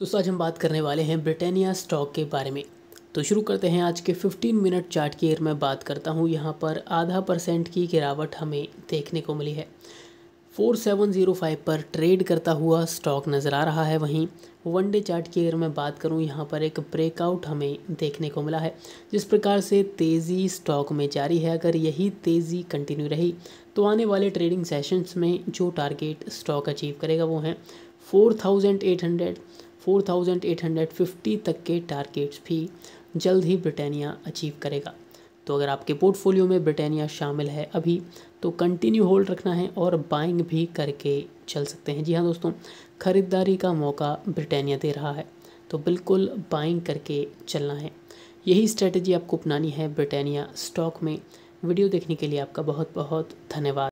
दोस्तों आज हम बात करने वाले हैं ब्रिटानिया स्टॉक के बारे में तो शुरू करते हैं आज के 15 मिनट चार्ट की अगर मैं बात करता हूँ यहाँ पर आधा परसेंट की गिरावट हमें देखने को मिली है 4705 पर ट्रेड करता हुआ स्टॉक नज़र आ रहा है वहीं वन डे चार्ट की अगर मैं बात करूं यहाँ पर एक ब्रेकआउट हमें देखने को मिला है जिस प्रकार से तेज़ी स्टॉक में जारी है अगर यही तेज़ी कंटिन्यू रही तो आने वाले ट्रेडिंग सेशंस में जो टारगेट स्टॉक अचीव करेगा वो हैं फोर 4,850 तक के टारगेट्स भी जल्द ही ब्रिटानिया अचीव करेगा तो अगर आपके पोर्टफोलियो में ब्रिटानिया शामिल है अभी तो कंटिन्यू होल्ड रखना है और बाइंग भी करके चल सकते हैं जी हाँ दोस्तों ख़रीदारी का मौका ब्रिटानिया दे रहा है तो बिल्कुल बाइंग करके चलना है यही स्ट्रेटजी आपको अपनानी है ब्रिटानिया स्टॉक में वीडियो देखने के लिए आपका बहुत बहुत धन्यवाद